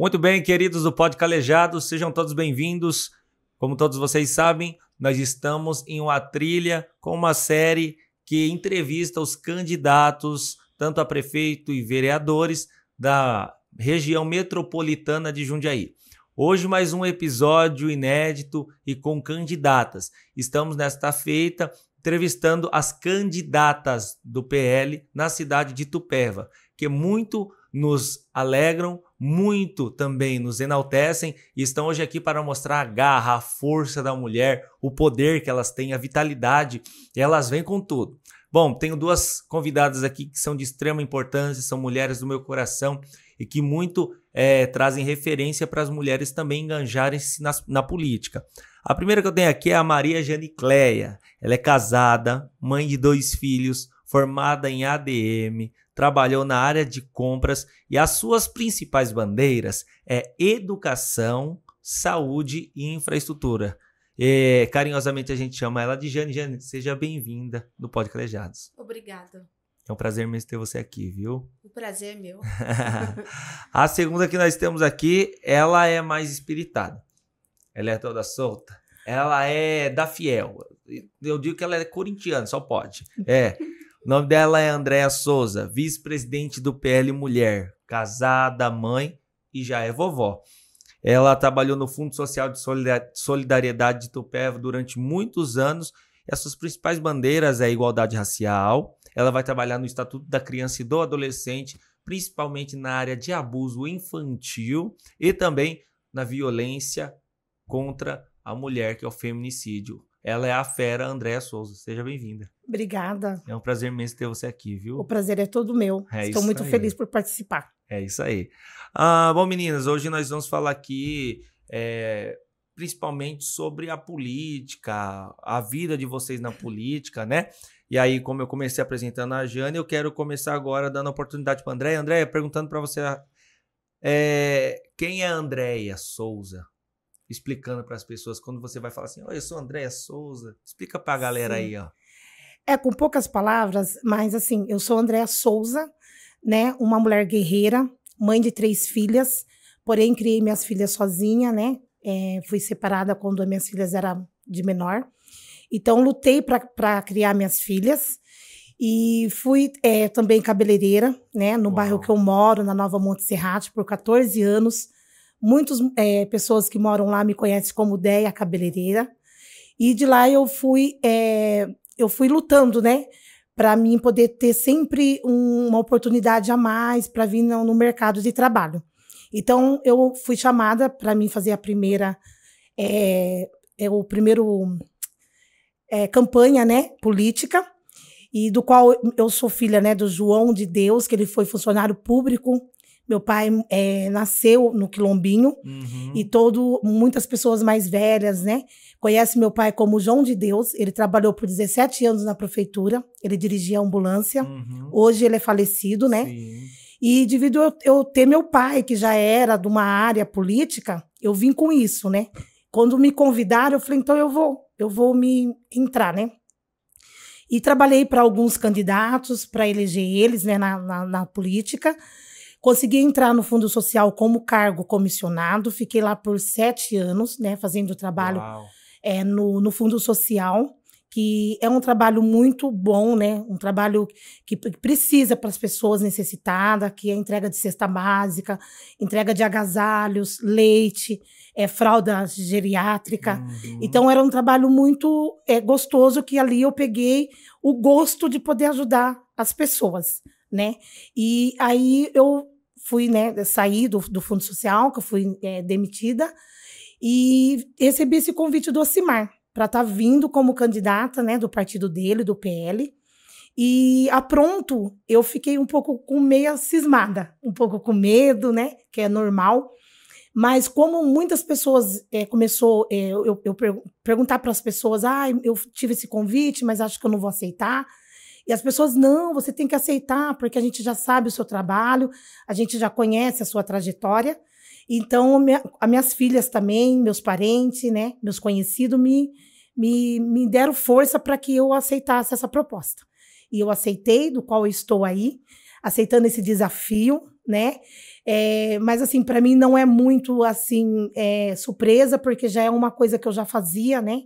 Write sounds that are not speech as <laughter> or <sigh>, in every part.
Muito bem, queridos do Pod Calejado, sejam todos bem-vindos. Como todos vocês sabem, nós estamos em uma trilha com uma série que entrevista os candidatos, tanto a prefeito e vereadores da região metropolitana de Jundiaí. Hoje mais um episódio inédito e com candidatas. Estamos nesta feita entrevistando as candidatas do PL na cidade de Tupéva, que é muito nos alegram, muito também nos enaltecem e estão hoje aqui para mostrar a garra, a força da mulher, o poder que elas têm, a vitalidade, elas vêm com tudo. Bom, tenho duas convidadas aqui que são de extrema importância, são mulheres do meu coração e que muito é, trazem referência para as mulheres também enganjarem-se na, na política. A primeira que eu tenho aqui é a Maria Janicleia. Ela é casada, mãe de dois filhos, formada em ADM, trabalhou na área de compras e as suas principais bandeiras é educação, saúde e infraestrutura. E, é, carinhosamente a gente chama ela de Jane. Jane, seja bem-vinda no Podclejados. Obrigada. É um prazer mesmo ter você aqui, viu? O um prazer é meu. <laughs> a segunda que nós temos aqui, ela é mais espiritada. Ela é toda solta. Ela é da fiel. Eu digo que ela é corintiana, só pode. É. O nome dela é Andréa Souza, vice-presidente do PL Mulher, casada, mãe e já é vovó. Ela trabalhou no Fundo Social de Solidariedade de Tupéva durante muitos anos. E as suas principais bandeiras é a igualdade racial. Ela vai trabalhar no Estatuto da Criança e do Adolescente, principalmente na área de abuso infantil e também na violência contra a mulher, que é o feminicídio. Ela é a fera Andréa Souza. Seja bem-vinda. Obrigada. É um prazer imenso ter você aqui, viu? O prazer é todo meu. É Estou muito aí. feliz por participar. É isso aí. Ah, bom, meninas, hoje nós vamos falar aqui é, principalmente sobre a política, a vida de vocês na política, né? E aí, como eu comecei apresentando a Jane, eu quero começar agora dando oportunidade para Andréia. Andréia, perguntando para você é, quem é Andréia Souza? Explicando para as pessoas quando você vai falar assim, oh, eu sou Andréia Souza. Explica para a galera Sim. aí, ó. É, com poucas palavras, mas assim, eu sou Andréa Souza, né? Uma mulher guerreira, mãe de três filhas, porém criei minhas filhas sozinha, né? É, fui separada quando minhas filhas eram de menor. Então, lutei para criar minhas filhas. E fui é, também cabeleireira, né? No Uau. bairro que eu moro, na Nova Monte Montserrat, por 14 anos. Muitas é, pessoas que moram lá me conhecem como Deia Cabeleireira. E de lá eu fui é, eu fui lutando, né? Para mim poder ter sempre um, uma oportunidade a mais para vir no, no, mercado de trabalho. Então, eu fui chamada para mim fazer a primeira. É, é o primeiro. É, campanha, né? Política e do qual eu sou filha, né, do João de Deus, que ele foi funcionário público meu pai é, nasceu no Quilombinho uhum. e todo, muitas pessoas mais velhas, né? Conhece meu pai como João de Deus. Ele trabalhou por 17 anos na prefeitura. Ele dirigia a ambulância. Uhum. Hoje ele é falecido, né? Sim. E devido eu, eu ter meu pai, que já era de uma área política, eu vim com isso, né? Quando me convidaram, eu falei, então eu vou, eu vou me entrar, né? E trabalhei para alguns candidatos, para eleger eles né, na, na, na política. Consegui entrar no Fundo Social como cargo comissionado, fiquei lá por sete anos, né, fazendo trabalho é, no, no Fundo Social que é um trabalho muito bom, né? Um trabalho que precisa para as pessoas necessitadas, que é entrega de cesta básica, entrega de agasalhos, leite, é, fralda geriátrica. Uhum. Então era um trabalho muito é, gostoso que ali eu peguei o gosto de poder ajudar as pessoas, né? E aí eu fui, né, sair do, do Fundo Social, que eu fui é, demitida, e recebi esse convite do Ocimar para estar tá vindo como candidata, né, do partido dele, do PL. E a pronto, eu fiquei um pouco com meia cismada, um pouco com medo, né, que é normal. Mas como muitas pessoas é, começou é, eu, eu perguntar para as pessoas, ah, eu tive esse convite, mas acho que eu não vou aceitar. E as pessoas, não, você tem que aceitar, porque a gente já sabe o seu trabalho, a gente já conhece a sua trajetória. Então, minha, as minhas filhas também, meus parentes, né, meus conhecidos, me, me, me deram força para que eu aceitasse essa proposta. E eu aceitei, do qual estou aí, aceitando esse desafio, né? É, mas, assim, para mim não é muito, assim, é, surpresa, porque já é uma coisa que eu já fazia, né?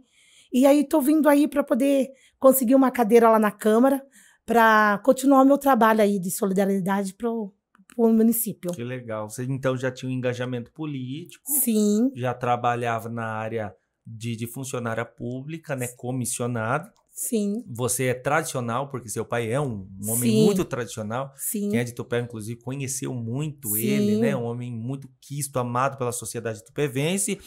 E aí estou vindo aí para poder conseguir uma cadeira lá na Câmara para continuar o meu trabalho aí de solidariedade para o município. Que legal. Você então já tinha um engajamento político. Sim. Já trabalhava na área de, de funcionária pública, né? Comissionado. Sim. Você é tradicional, porque seu pai é um, um homem Sim. muito tradicional. Sim. Quem é de Tupé, inclusive, conheceu muito Sim. ele, né? Um homem muito quisto, amado pela sociedade tupevense.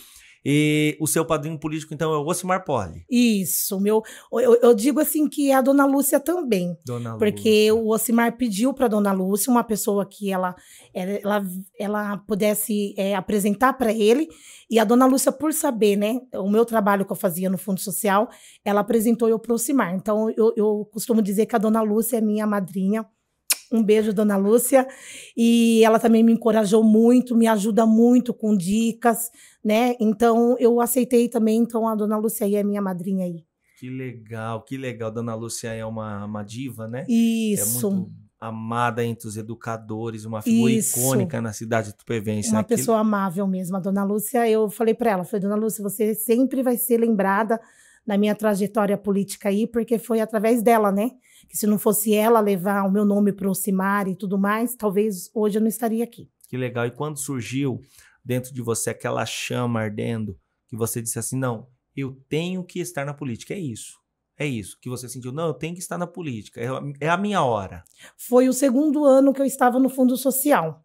E o seu padrinho político, então, é o Osimar Poli. Isso, meu. Eu, eu, digo assim que é a dona Lúcia também. Dona Lúcia porque o Osimar pediu para dona Lúcia uma pessoa que ela, ela, ela pudesse é, apresentar para ele. E a dona Lúcia, por saber, né, o meu trabalho que eu fazia no Fundo Social, ela apresentou eu para o Osimar. Então, eu, eu costumo dizer que a dona Lúcia é minha madrinha um beijo, dona Lúcia. E ela também me encorajou muito, me ajuda muito com dicas, né? Então eu aceitei também, então a dona Lúcia aí é minha madrinha aí. Que legal, que legal. Dona Lúcia é uma, uma diva, né? É Isso. É muito amada entre os educadores, uma figura Isso. icônica na cidade de Tupevense. Uma Aquilo... Né? pessoa amável mesmo, a dona Lúcia. Eu falei para ela, falei, dona Lúcia, você sempre vai ser lembrada na minha trajetória política aí, porque foi através dela, né? que se não fosse ela levar o meu nome para o Cimar e tudo mais, talvez hoje eu não estaria aqui. Que legal. E quando surgiu dentro de você aquela chama ardendo, que você disse assim: não, eu tenho que estar na política, é isso. É isso que você sentiu. Não, eu tenho que estar na política. É a é minha hora. Foi o segundo ano que eu estava no Fundo Social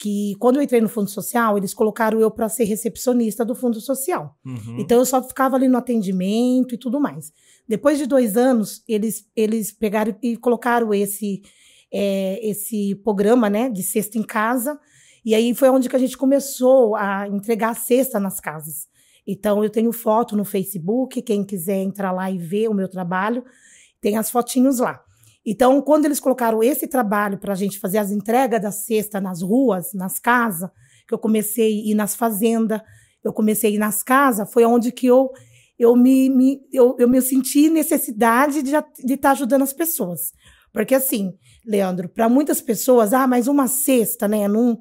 que quando eu entrei no Fundo Social, eles colocaram eu para ser recepcionista do Fundo Social. Uhum. Então eu só ficava ali no atendimento e tudo mais. Depois de dois anos, eles, eles pegaram e colocaram esse, é, esse programa né, de cesta em casa. E aí foi onde que a gente começou a entregar a cesta nas casas. Então eu tenho foto no Facebook, quem quiser entrar lá e ver o meu trabalho, tem as fotinhos lá. Então, quando eles colocaram esse trabalho para a gente fazer as entregas da cesta nas ruas, nas casas, que eu comecei a ir nas fazendas, eu comecei a ir nas casas, foi onde que eu eu me, me eu, eu, me senti necessidade de estar tá ajudando as pessoas. Porque assim, Leandro, para muitas pessoas, ah, mas uma cesta, né, não,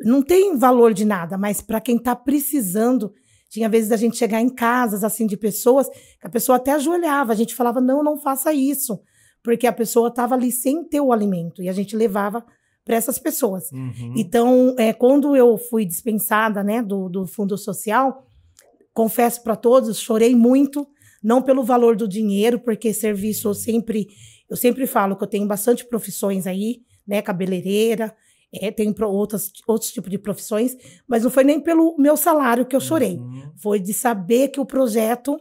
não tem valor de nada, mas para quem está precisando, tinha vezes a gente chegar em casas assim de pessoas, que a pessoa até ajoelhava, a gente falava: "Não, não faça isso porque a pessoa estava ali sem ter o alimento e a gente levava para essas pessoas. Uhum. Então, é, quando eu fui dispensada né, do, do Fundo Social, confesso para todos, chorei muito, não pelo valor do dinheiro, porque serviço eu sempre, eu sempre falo que eu tenho bastante profissões aí, né, cabeleireira, é, tem outras, outros tipos de profissões, mas não foi nem pelo meu salário que eu chorei. Uhum. Foi de saber que o projeto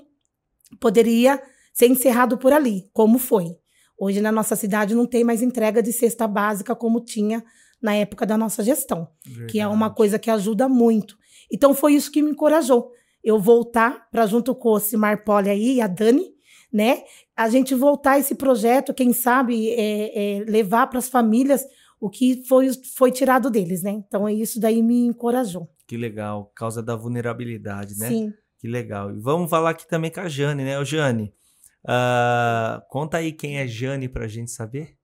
poderia ser encerrado por ali, como foi. Hoje na nossa cidade não tem mais entrega de cesta básica como tinha na época da nossa gestão, Verdade. que é uma coisa que ajuda muito. Então foi isso que me encorajou. Eu voltar para junto com o Simar Poli aí e a Dani, né? A gente voltar esse projeto, quem sabe é, é, levar para as famílias o que foi, foi tirado deles, né? Então é isso daí me encorajou. Que legal, causa da vulnerabilidade, né? Sim. Que legal. E vamos falar aqui também com a Jane, né? O Jane, Uh, conta aí quem é Jane para a gente saber.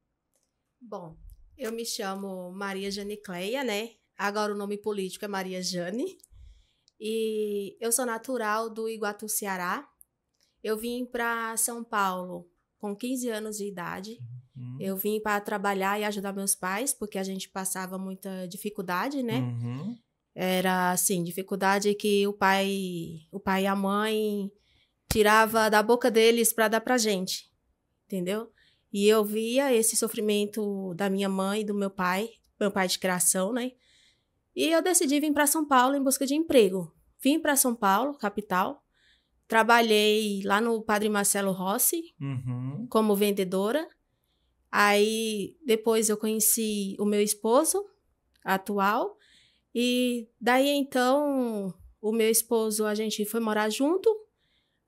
Bom, eu me chamo Maria Jane Cleia, né? Agora o nome político é Maria Jane. E eu sou natural do Iguatu, Ceará. Eu vim para São Paulo com 15 anos de idade. Uhum. Eu vim para trabalhar e ajudar meus pais, porque a gente passava muita dificuldade, né? Uhum. Era assim, dificuldade que o pai, o pai e a mãe tirava da boca deles para dar para gente, entendeu? E eu via esse sofrimento da minha mãe e do meu pai, meu pai de criação, né? E eu decidi vir para São Paulo em busca de emprego. Vim para São Paulo, capital. Trabalhei lá no Padre Marcelo Rossi uhum. como vendedora. Aí depois eu conheci o meu esposo atual e daí então o meu esposo a gente foi morar junto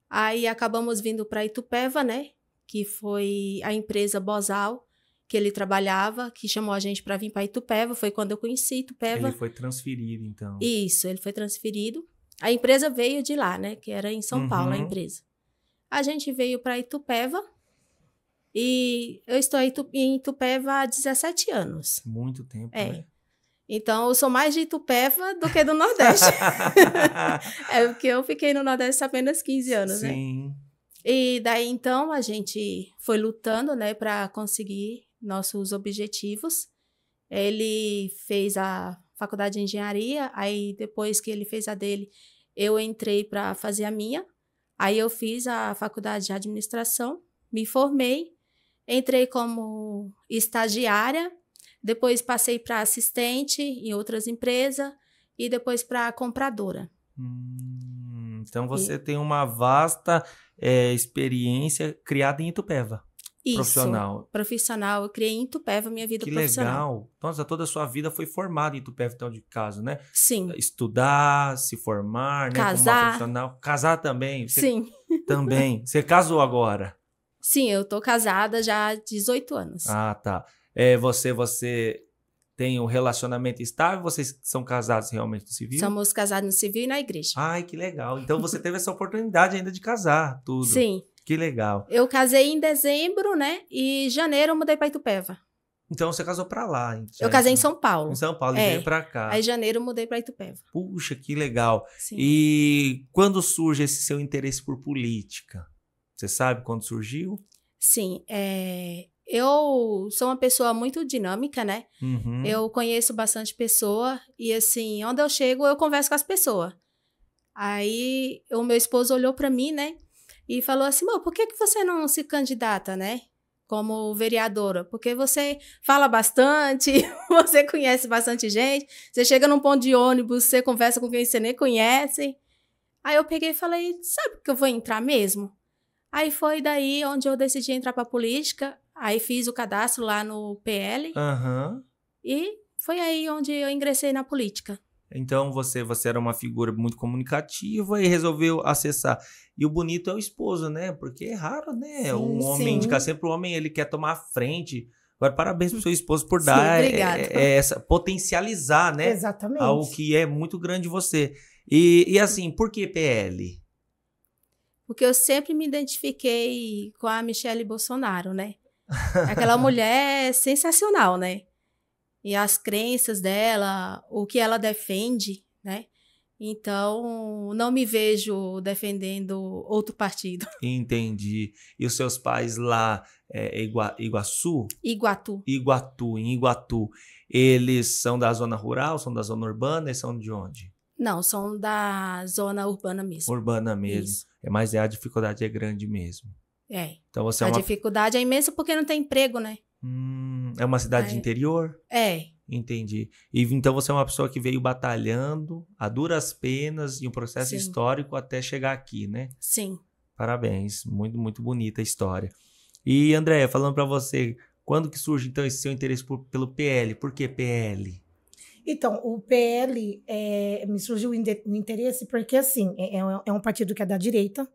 Aí acabamos vindo para Itupeva, né? Que foi a empresa Bosal que ele trabalhava, que chamou a gente para vir para Itupeva. Foi quando eu conheci Itupeva. Ele foi transferido, então. Isso, ele foi transferido. A empresa veio de lá, né? Que era em São uhum. Paulo a uhum. empresa. A gente veio para Itupeva e eu estou em Itupeva há 17 anos. Muito tempo, é. né? Então, eu sou mais de Itupeva do que do Nordeste. <laughs> é porque eu fiquei no Nordeste apenas 15 anos, Sim. né? Sim. E daí, então, a gente foi lutando, né, para conseguir nossos objetivos. Ele fez a faculdade de engenharia, aí depois que ele fez a dele, eu entrei para fazer a minha. Aí eu fiz a faculdade de administração, me formei, entrei como estagiária depois passei para assistente em outras empresas e depois para compradora. Hum, então você e... tem uma vasta é, experiência criada em Itupeva. Isso, profissional. Profissional, eu criei em Tupeva minha vida que profissional. Que legal. Nossa, toda a sua vida foi formada em Tupeva então, de caso, né? Sim. Estudar, se formar, né, Casar. profissional. Casar também. Você Sim. Também. Você casou agora? Sim, eu tô casada já há 18 anos. Ah, tá é, você você tem um relacionamento estável? Vocês são casados realmente no civil? Somos casados no civil e na igreja. Ai, que legal. Então você teve essa oportunidade ainda de casar tudo. Sim. Que legal. Eu casei em dezembro, né? E janeiro eu mudei para Itupeva. Então você casou para lá, então. Eu casei em São Paulo. Em São Paulo é. e veio para cá. Aí em janeiro eu mudei para Itupeva. Puxa, que legal. Sim. E quando surge esse seu interesse por política? Você sabe quando surgiu? Sim, é... Eu sou uma pessoa muito dinâmica, né? Uhum. Eu conheço bastante pessoa e assim, onde eu chego, eu converso com as pessoas. Aí o meu esposo olhou para mim, né? E falou assim: "Mô, por que que você não se candidata, né? Como vereadora? Porque você fala bastante, <laughs> você conhece bastante gente, você chega num ponto de ônibus, você conversa com quem você nem conhece". Aí eu peguei e falei: "Sabe que eu vou entrar mesmo?" Aí foi daí onde eu decidi entrar para política. Aí fiz o cadastro lá no PL. Uhum. E foi aí onde eu ingressei na política. Então você você era uma figura muito comunicativa e resolveu acessar. E o bonito é o esposo, né? Porque é raro, né? Sim, um homem sim. indicar sempre o um homem ele quer tomar a frente. Agora parabéns pro seu esposo por dar sim, é, é, é, essa potencializar, né? Exatamente. Algo que é muito grande você. E, e assim, por que PL? Porque eu sempre me identifiquei com a Michelle Bolsonaro, né? Aquela mulher é sensacional, né? E as crenças dela, o que ela defende, né? Então, não me vejo defendendo outro partido. <laughs> Entendi. E os seus pais lá é, é, Igua, Iguaçu? Iguatu. Iguatu, em Iguatu. Eles são da zona rural, são da zona urbana e são de onde? Não, são da zona urbana mesmo. Urbana mesmo. Isso. É, mas é, a dificuldade é grande mesmo. É. Então você é a é uma... dificuldade é imensa porque não tem emprego, né? Hum, é uma cidade é. de interior? É. Entendi. E então você é uma pessoa que veio batalhando a duras penas e um processo Sim. histórico até chegar aqui, né? Sim. Parabéns, muito muito bonita a história. E Andréia, falando para você, quando que surge então esse seu interesse por, pelo PL? Por que PL? Então, o PL é, eh, me surgiu o interesse porque, assim, é, é, é, um partido que é da direita,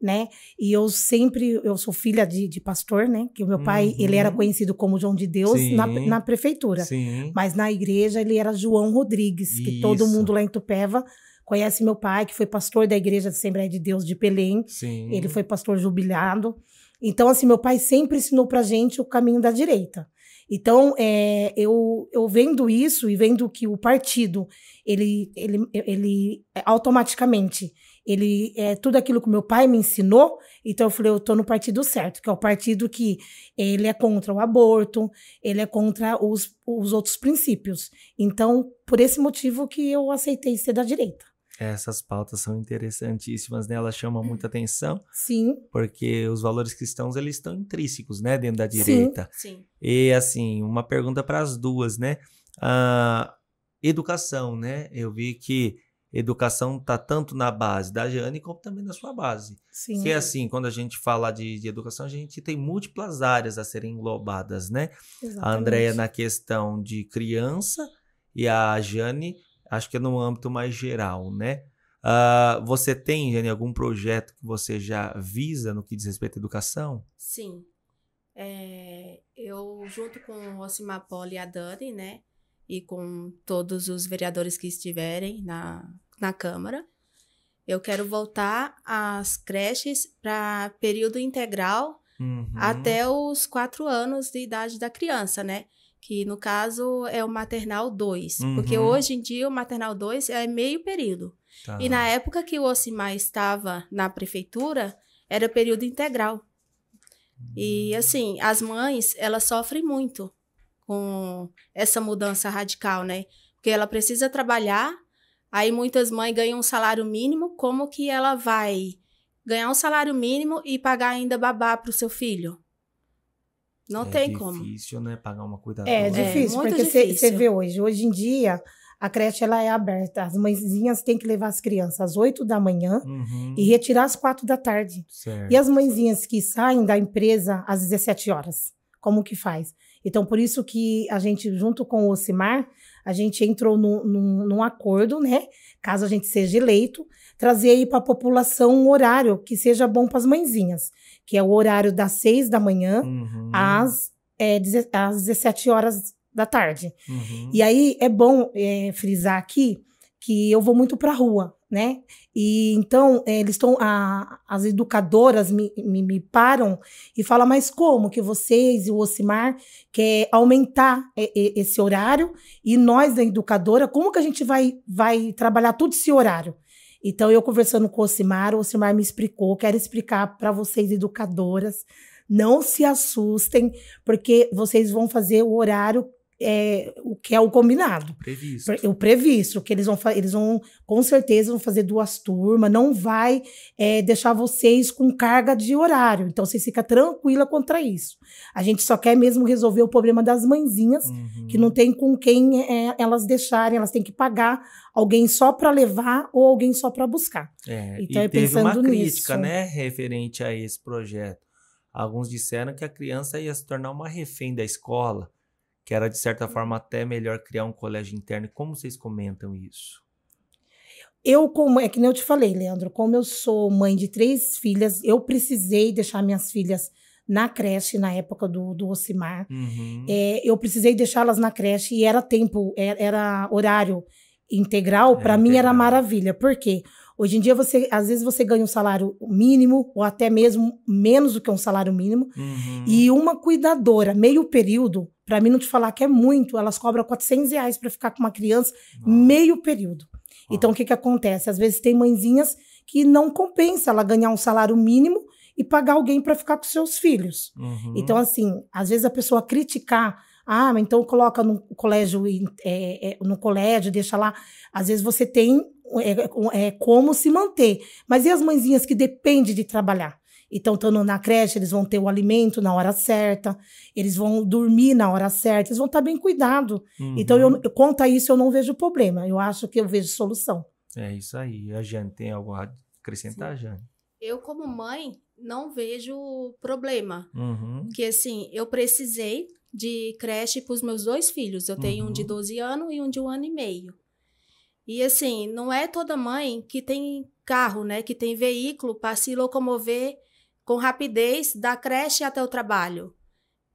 né? E eu sempre, eu sou filha de, de pastor, né? Que o meu pai, uhum. ele era uhum. conhecido como João de Deus na, na, prefeitura. Sim. Mas na igreja ele era João Rodrigues, Isso. que todo mundo lá em Tupéva conhece meu pai, que foi pastor da igreja de Assembleia de Deus de Pelém Sim. Ele foi pastor jubilado. Então, assim, meu pai sempre ensinou pra gente o caminho da direita. Então, é, eu, eu vendo isso e vendo que o partido, ele, ele, ele automaticamente ele é tudo aquilo que meu pai me ensinou. Então eu falei, eu tô no partido certo, que é o partido que ele é contra o aborto, ele é contra os, os outros princípios. Então, por esse motivo que eu aceitei ser da direita. Essas pautas são interessantíssimas, né? Elas chamam muita é. atenção. Sim. Porque os valores cristãos, eles estão intrínsecos, né? Dentro da direita. Sim. sim. E, assim, uma pergunta para as duas, né? A ah, educação, né? Eu vi que educação está tanto na base da Jane como também na sua base. Sim. Que é assim, quando a gente fala de, de educação, a gente tem múltiplas áreas a serem englobadas, né? Exatamente. A Andréia na questão de criança e a Jane, acho que é no âmbito mais geral, né? Uh, você tem, Jane, algum projeto que você já visa no que diz respeito à educação? Sim. É, eu, junto com o Rosimar e a Dani, né? e com todos os vereadores que estiverem na na Câmara. Eu quero voltar às creches para período integral uhum. até os quatro anos de idade da criança, né? Que no caso é o maternal 2. Uhum. Porque hoje em dia o maternal 2 é meio período. Tá. E na época que o Osimar estava na prefeitura, era período integral. Uhum. E assim, as mães, elas sofrem muito com essa mudança radical, né? Porque ela precisa trabalhar Aí muitas mães ganham um salário mínimo, como que ela vai ganhar um salário mínimo e pagar ainda babá para o seu filho? Não é tem como. É difícil, né? Pagar uma cuidadora. É, é difícil, é, porque você vê hoje. Hoje em dia, a creche ela é aberta. As mãezinhas têm que levar as crianças às 8 da manhã uhum. e retirar às 4 da tarde. Certo. E as mãezinhas que saem da empresa às 17 horas, como que faz? Então, por isso que a gente, junto com o Ocimar, a gente entrou num, num, num acordo, né? Caso a gente seja eleito, trazer aí para a população um horário que seja bom para as mãezinhas, que é o horário das seis da manhã uhum. às, é, às 17 horas da tarde. Uhum. E aí é bom é, frisar aqui que eu vou muito para a rua né? E então eh, eles estão, as educadoras me, me, me, param e falam, mas como que vocês e o Ocimar quer aumentar esse horário e nós da educadora, como que a gente vai, vai trabalhar todo esse horário? Então eu conversando com o Ocimar, o Ocimar me explicou, quero explicar para vocês educadoras, não se assustem, porque vocês vão fazer o horário é, o que é o combinado. O previsto. O previsto, que eles vão, eles vão com certeza vão fazer duas turmas, não vai é, deixar vocês com carga de horário. Então vocês ficam tranquila contra isso. A gente só quer mesmo resolver o problema das mãezinhas, uhum. que não tem com quem é, elas deixarem, elas têm que pagar alguém só para levar ou alguém só para buscar. É, então é teve pensando uma crítica, nisso. né, referente a esse projeto. Alguns disseram que a criança ia se tornar uma refém da escola que era de certa forma até melhor criar um colégio interno. Como vocês comentam isso? Eu, como é que nem eu te falei, Leandro, como eu sou mãe de três filhas, eu precisei deixar minhas filhas na creche na época do, do Ocimar. Uhum. É, eu precisei deixá-las na creche e era tempo, era, era horário integral. É, Para mim era maravilha. Por quê? Hoje em dia, você, às vezes, você ganha um salário mínimo, ou até mesmo menos do que um salário mínimo. Uhum. E uma cuidadora, meio período, para mim, não te falar que é muito, elas cobram 400 reais para ficar com uma criança Nossa. meio período. Nossa. Então, o que, que acontece? Às vezes tem mãezinhas que não compensa ela ganhar um salário mínimo e pagar alguém para ficar com seus filhos. Uhum. Então, assim, às vezes a pessoa criticar, ah, então coloca no colégio, é, é, no colégio, deixa lá. Às vezes você tem é, é, é, como se manter. Mas e as mãezinhas que dependem de trabalhar? Então, estando na creche, eles vão ter o alimento na hora certa, eles vão dormir na hora certa, eles vão estar bem cuidados. Uhum. Então, eu, quanto a isso, eu não vejo problema. Eu acho que eu vejo solução. É isso aí. A Jane, tem algo a acrescentar, Sim. Jane? Eu, como mãe, não vejo problema. Uhum. Porque, assim, eu precisei de creche para os meus dois filhos. Eu tenho uhum. um de 12 uhum. anos e um de um ano e meio. E, assim, não é toda mãe que tem carro, né? Que tem veículo para se locomover com rapidez da creche até o trabalho.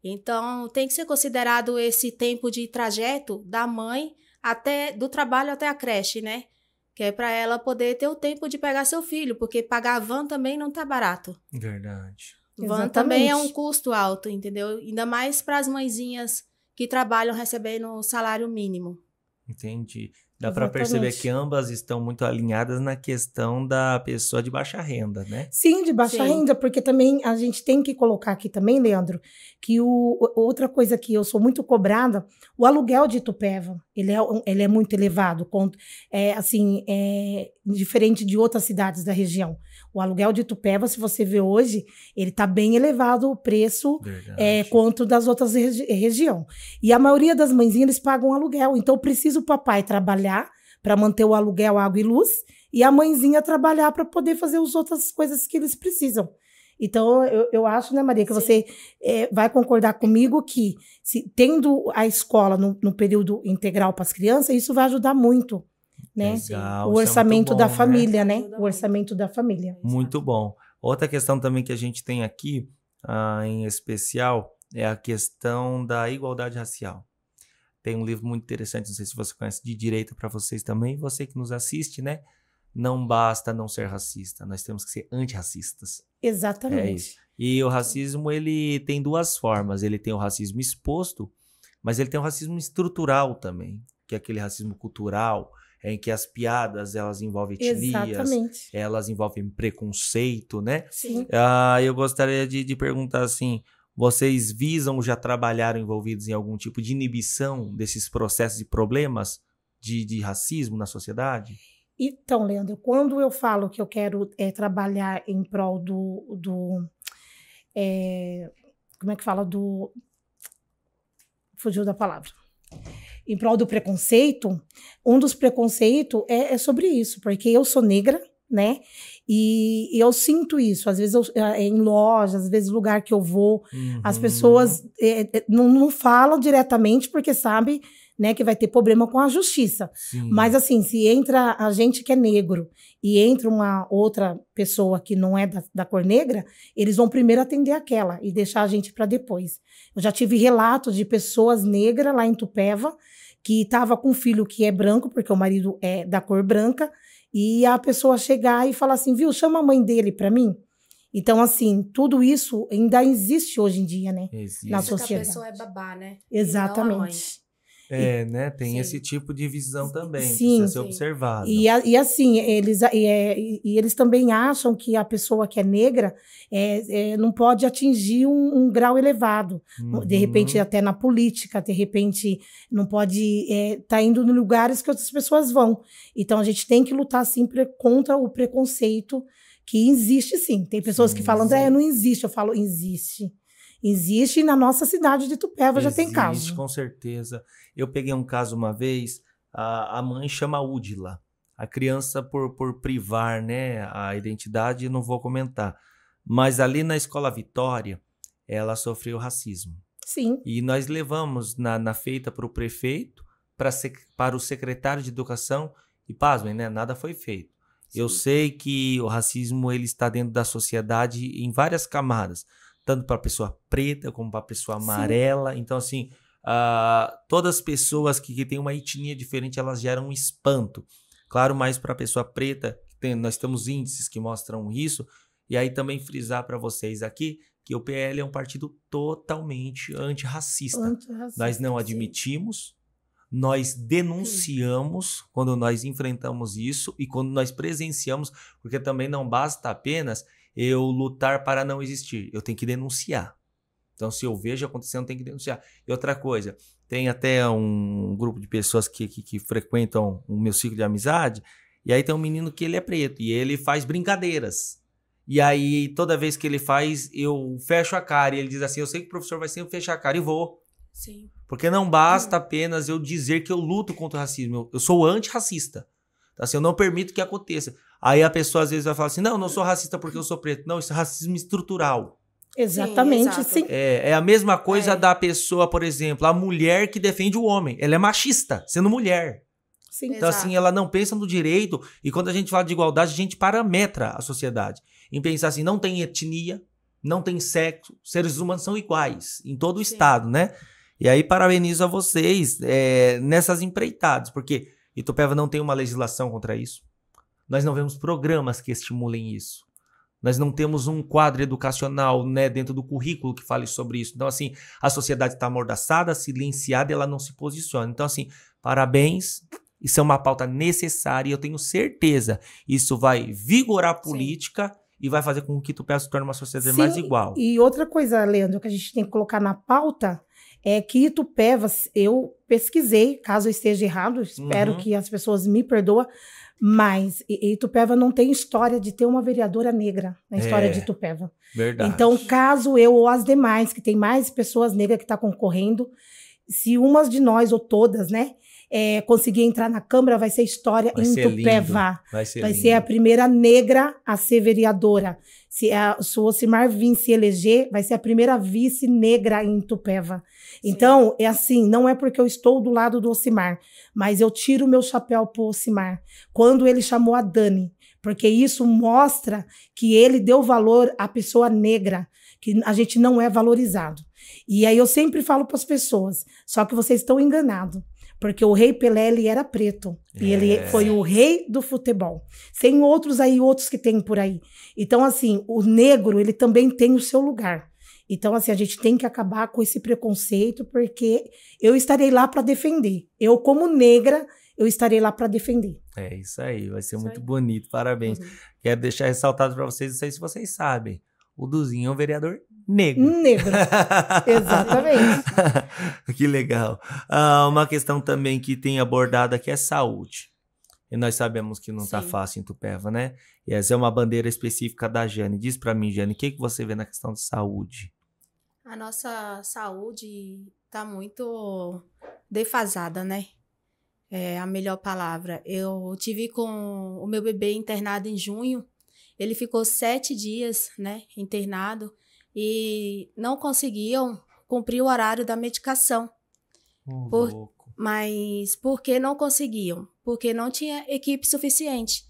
Então, tem que ser considerado esse tempo de trajeto da mãe até do trabalho até a creche, né? Que é para ela poder ter o tempo de pegar seu filho, porque pagar a van também não tá barato. Verdade. Van Exatamente. também é um custo alto, entendeu? Ainda mais para as mãezinhas que trabalham recebendo o salário mínimo. Entendi. Dá para perceber que ambas estão muito alinhadas na questão da pessoa de baixa renda, né? Sim, de baixa Sim. renda, porque também a gente tem que colocar aqui também, Leandro, que o, outra coisa que eu sou muito cobrada, o aluguel de Tupeva, ele é, ele é muito elevado. É, assim, é, diferente de outras cidades da região. O aluguel de Tupéva, se você vê hoje, ele está bem elevado o preço é, quanto das outras regi regiões. E a maioria das mãezinhas eles pagam aluguel. Então precisa o papai trabalhar para manter o aluguel, água e luz, e a mãezinha trabalhar para poder fazer as outras coisas que eles precisam. Então, eu, eu acho, né, Maria, que Sim. você é, vai concordar comigo que se, tendo a escola no, no período integral para as crianças, isso vai ajudar muito né? Legal, o é orçamento é bom, da né? família, né? né? O orçamento da família. Muito bom. Outra questão também que a gente tem aqui, ah, em especial, é a questão da igualdade racial. Tem um livro muito interessante, não sei se você conhece, de direita para vocês também, você que nos assiste, né? Não basta não ser racista, nós temos que ser antirracistas. Exatamente. É isso. E o racismo, ele tem duas formas. Ele tem o racismo exposto, mas ele tem o racismo estrutural também, que é aquele racismo cultural, em que as piadas elas envolvem etnias, elas envolvem preconceito, né? Sim. Ah, eu gostaria de, de perguntar assim, vocês visam já trabalharam envolvidos em algum tipo de inibição desses processos e de problemas de, de racismo na sociedade? Então, Leandro, quando eu falo que eu quero é, trabalhar em prol do. do é, como é que fala? Do. Fugiu da palavra em prol do preconceito, um dos preconceitos é, é sobre isso, porque eu sou negra, né? E, e, eu sinto isso. Às vezes eu, é, é em loja, às vezes lugar que eu vou, uhum. as pessoas é, é, não, não, falam diretamente porque sabe né, que vai ter problema com a justiça. Sim. Mas assim, se entra a gente que é negro e entra uma outra pessoa que não é da, da cor negra, eles vão primeiro atender aquela e deixar a gente para depois. Eu já tive relatos de pessoas negras lá em Tupéva que estava com um filho que é branco, porque o marido é da cor branca, e a pessoa chegar e falar assim, viu, chama a mãe dele para mim. Então, assim, tudo isso ainda existe hoje em dia, né? Existe. Na sociedade. a pessoa é babá, né? Exatamente. É, né? Tem sim. esse tipo de visão também, sim, precisa ser sim. observado. E, e, assim, eles, é, e, e, eles também acham que a pessoa que é negra é, é não pode atingir um, um grau elevado. Uhum. De repente, até na política, de repente, não pode estar é, tá indo em lugares que outras pessoas vão. Então, a gente tem que lutar sempre contra o preconceito que existe, sim. Tem pessoas que falam, André, ah, não existe. Eu falo, existe. Existe na nossa cidade de Tupéva, já tem casos Existe, com certeza. Eu peguei um caso uma vez, a, a mãe chama Údila, a criança por, por privar né, a identidade, não vou comentar. Mas ali na Escola Vitória, ela sofreu racismo. Sim. E nós levamos na, na feita para o prefeito, sec, para o secretário de Educação, e pasmem, né, nada foi feito. Sim. Eu sei que o racismo ele está dentro da sociedade em várias camadas, tanto para a pessoa preta como para a pessoa amarela. Sim. Então, assim, Uh, todas as pessoas que, que têm uma etnia diferente, elas geram um espanto. Claro, mais para a pessoa preta, tem, nós temos índices que mostram isso. E aí também frisar para vocês aqui que o PL é um partido totalmente antirracista. antirracista nós não admitimos, nós denunciamos quando nós enfrentamos isso e quando nós presenciamos, porque também não basta apenas eu lutar para não existir, eu tenho que denunciar. Então, se eu vejo acontecendo, tem que denunciar. E outra coisa, tem até um grupo de pessoas que, que, que frequentam o meu ciclo de amizade, e aí tem um menino que ele é preto e ele faz brincadeiras. E aí, toda vez que ele faz, eu fecho a cara. E ele diz assim: Eu sei que o professor vai sempre fechar a cara e vou. Sim. Porque não basta hum. apenas eu dizer que eu luto contra o racismo. Eu, eu sou antirracista. Tá? Assim, eu não permito que aconteça. Aí a pessoa às vezes vai falar assim: Não, não sou racista porque eu sou preto. Não, isso é racismo estrutural. Exatamente, sim. sim. É, é, a mesma coisa é. da pessoa, por exemplo, a mulher que defende o homem. Ela é machista, sendo mulher. Sim. Então, assim, Exato. assim, ela não pensa no direito. E quando a gente fala de igualdade, a gente parametra a sociedade. Em pensar assim, não tem etnia, não tem sexo, seres humanos são iguais em todo o estado, né? E aí, parabenizo a vocês é, nessas empreitadas, porque Itupeva não tem uma legislação contra isso. Nós não vemos programas que estimulem isso. Nós não temos um quadro educacional né, dentro do currículo que fale sobre isso. Então, assim, a sociedade está amordaçada, silenciada, ela não se posiciona. Então, assim, parabéns. Isso é uma pauta necessária e eu tenho certeza isso vai vigorar a política Sim. e vai fazer com que Tupé se torne uma sociedade Sim, mais igual. E outra coisa, Leandro, que a gente tem que colocar na pauta é que Itupeva, eu pesquisei, caso eu esteja errado, espero uhum. que as pessoas me perdoem, mas Itupeva não tem história de ter uma vereadora negra na história é, de Itupeva. Verdade. Então, caso eu ou as demais, que tem mais pessoas negras que estão tá concorrendo, se umas de nós ou todas, né, é, conseguir entrar na Câmara, vai ser história vai em ser Lindo. Vai, ser, vai ser, a primeira negra a ser vereadora. Se a Ocimar vir se eleger, vai ser a primeira vice negra em Tupéva. Então, é assim, não é porque eu estou do lado do Ocimar, mas eu tiro meu chapéu pro Ocimar. Quando ele chamou a Dani, porque isso mostra que ele deu valor à pessoa negra, que a gente não é valorizado. E aí eu sempre falo para as pessoas, só que vocês estão enganados porque o rei Pelé ele era preto é. e ele é. foi o rei do futebol. Sem outros aí outros que tem por aí. Então assim, o negro ele também tem o seu lugar. Então, assim, a gente tem que acabar com esse preconceito, porque eu estarei lá para defender. Eu, como negra, eu estarei lá para defender. É isso aí, vai ser isso muito aí. bonito, parabéns. Uhum. Quero deixar ressaltado para vocês, não sei se vocês sabem, o Duzinho é um vereador negro. Negro, <laughs> exatamente. <laughs> que legal. Ah, uma questão também que tem abordada aqui é saúde. E nós sabemos que não está fácil em Tupéva, né? E essa é uma bandeira específica da Jane. Diz para mim, Jane, o que, que você vê na questão de saúde? A nossa saúde está muito defasada, né? É a melhor palavra. Eu tive com o meu bebê internado em junho. Ele ficou sete dias, né, internado e não conseguiam cumprir o horário da medicação. por, mas por que não conseguiam? Porque não tinha equipe suficiente.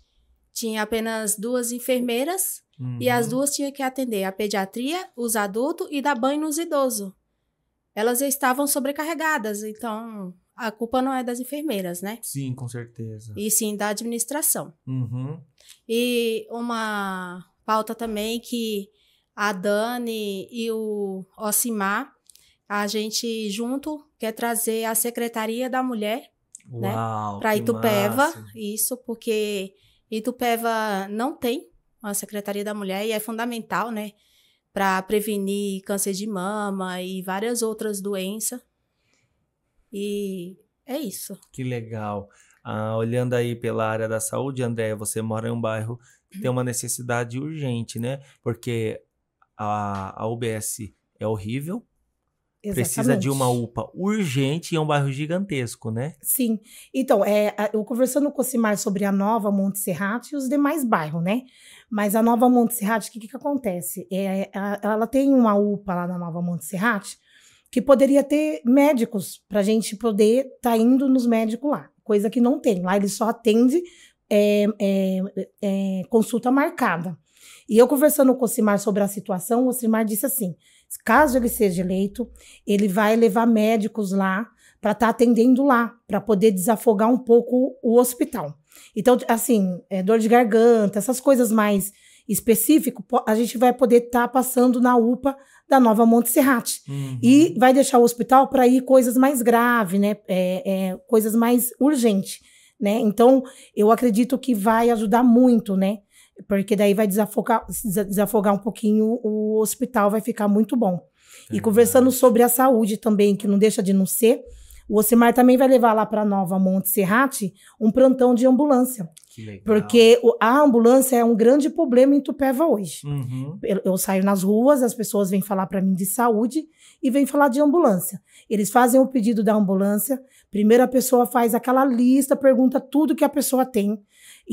Tinha apenas duas enfermeiras uhum. e as uhum. duas tinham que atender a pediatria, os adultos e dar banho nos idosos. Elas estavam sobrecarregadas, então a culpa não é das enfermeiras, né? Sim, com certeza. E sim da administração. Uhum. E uma pauta também que a Dani e o Osimar, a gente junto quer trazer a Secretaria da Mulher né, para Itupeva. Massa. Isso, porque Itupeva não tem uma Secretaria da Mulher e é fundamental, né? Para prevenir câncer de mama e várias outras doenças. E é isso. Que legal. Ah, olhando aí pela área da saúde, André, você mora em um bairro que tem uma uhum. necessidade urgente, né? Porque a, a UBS é horrível. Exatamente. Precisa de uma UPA urgente e é um bairro gigantesco, né? Sim. Então, é, eu conversando com o Cimar sobre a Nova Montserrat e os demais bairros, né? Mas a Nova Montserrat, o que, que acontece? É, é ela tem uma UPA lá na Nova Montserrat que poderia ter médicos para a gente poder estar tá indo nos médicos lá, coisa que não tem. Lá ele só atende é, é, é, consulta marcada. E eu conversando com o Simar sobre a situação, o Simar disse assim: caso ele seja eleito, ele vai levar médicos lá para estar tá atendendo lá, para poder desafogar um pouco o hospital. Então, assim, é, dor de garganta, essas coisas mais específicas, a gente vai poder estar tá passando na UPA da Nova Montserrat. Uhum. E vai deixar o hospital para ir coisas mais graves, né? É, é, coisas mais urgentes, né? Então, eu acredito que vai ajudar muito, né? porque daí vai desafogar, desafogar um pouquinho o hospital, vai ficar muito bom. É e verdade. conversando sobre a saúde também, que não deixa de não ser, o Osmar também vai levar lá para Nova Monte um plantão de ambulância. Que legal. Porque a ambulância é um grande problema em Tupéva hoje. Uhum. Eu, eu, saio nas ruas, as pessoas vêm falar para mim de saúde e vêm falar de ambulância. Eles fazem o pedido da ambulância, primeiro a pessoa faz aquela lista, pergunta tudo que a pessoa tem.